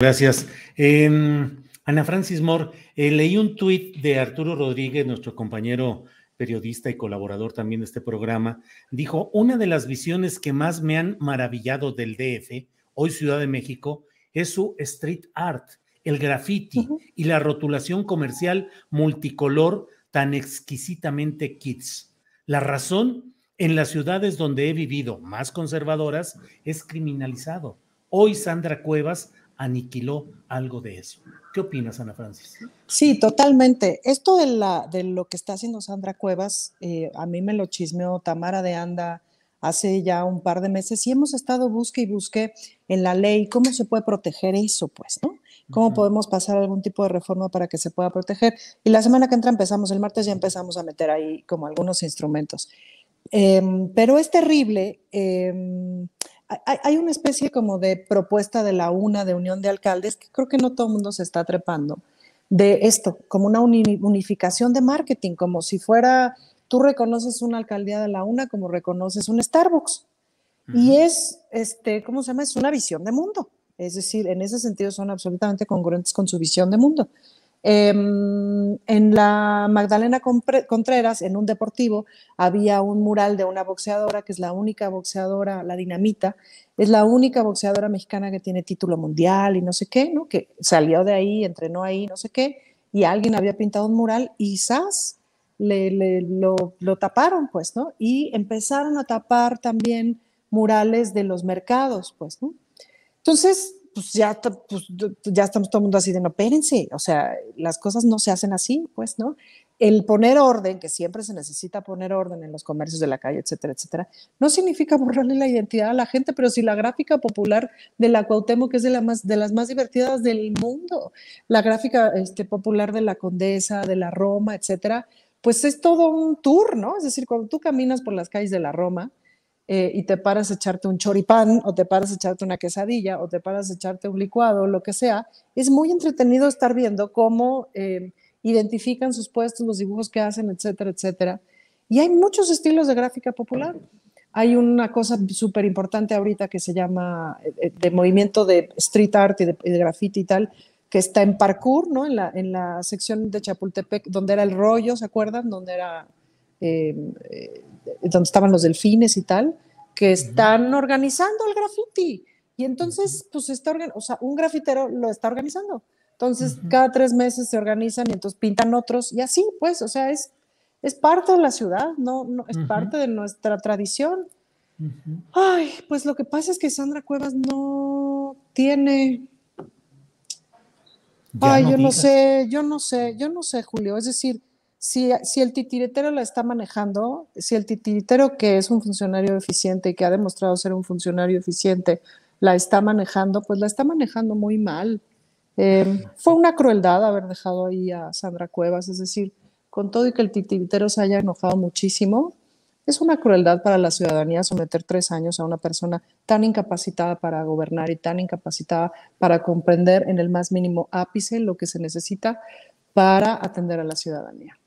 Gracias. Em, Ana Francis Moore, eh, leí un tuit de Arturo Rodríguez, nuestro compañero periodista y colaborador también de este programa, dijo, una de las visiones que más me han maravillado del DF, hoy Ciudad de México, es su street art, el graffiti y la rotulación comercial multicolor tan exquisitamente kits. La razón, en las ciudades donde he vivido más conservadoras, es criminalizado. Hoy Sandra Cuevas aniquiló algo de eso. ¿Qué opinas, Ana Francis? Sí, totalmente. Esto de, la, de lo que está haciendo Sandra Cuevas, eh, a mí me lo chismeó Tamara de Anda hace ya un par de meses y hemos estado busque y busque en la ley cómo se puede proteger eso, pues, ¿no? ¿Cómo podemos pasar algún tipo de reforma para que se pueda proteger? Y la semana que entra empezamos, el martes ya empezamos a meter ahí como algunos instrumentos. Em, pero es terrible. Em, hay, una especie como de propuesta de la UNA, de Unión de Alcaldes, que creo que no todo el mundo se está trepando, de esto, como una unificación de marketing, como si fuera, tú reconoces una alcaldía de la UNA como reconoces un Starbucks. Y es, este, ¿cómo se llama? Es una visión de mundo. Es decir, en ese sentido son absolutamente congruentes con su visión de mundo. Em, en la Magdalena Contreras, en un deportivo, había un mural de una boxeadora que es la única boxeadora, la dinamita, es la única boxeadora mexicana que tiene título mundial y no sé qué, ¿no? Que salió de ahí, entrenó ahí, no sé qué, y alguien había pintado un mural y ¡zas! lo, taparon, pues, ¿no? Y empezaron a tapar también murales de los mercados, pues, ¿no? Entonces, pues ya, pues, ya estamos todo el mundo así de no, espérense, o sea, las cosas no se hacen así, pues, ¿no? El poner orden, que siempre se necesita poner orden en los comercios de la calle, etcétera, etcétera, no significa borrarle la identidad a la gente, pero si la gráfica popular de la Cuauhtémoc es de, de las más divertidas del mundo, la gráfica este, popular de la Condesa, de la Roma, etcétera, pues es todo un tour, ¿no? Es decir, cuando tú caminas por las calles de la Roma, eh, y te paras a echarte un choripán o te paras a echarte una quesadilla o te paras a echarte un licuado, lo que sea, es muy entretenido estar viendo cómo eh, identifican sus puestos, los dibujos que hacen, etcétera, etcétera. Y hay muchos estilos de gráfica popular. Hay una cosa súper importante ahorita que se llama eh, de movimiento de street art y de, graffiti y tal, que está en parkour, ¿no? En la, en la sección de Chapultepec, donde era el rollo, ¿se acuerdan? Donde era donde estaban los delfines y tal, que están organizando el graffiti. Y entonces, pues está, o sea, un grafitero lo está organizando. Entonces, cada tres meses se organizan y entonces pintan otros y así, pues, o sea, es, es parte de la ciudad, no, no es parte de nuestra tradición. Ay, pues lo que pasa es que Sandra Cuevas no tiene. Ay, yo no sé, yo no sé, yo no sé, Julio. Es decir, si, el titiritero la está manejando, si el titiritero que es un funcionario eficiente y que ha demostrado ser un funcionario eficiente la está manejando, pues la está manejando muy mal. Eh, fue una crueldad haber dejado ahí a Sandra Cuevas, es decir, con todo y que el titiritero se haya enojado muchísimo, es una crueldad para la ciudadanía someter tres años a una persona tan incapacitada para gobernar y tan incapacitada para comprender en el más mínimo ápice lo que se necesita para atender a la ciudadanía.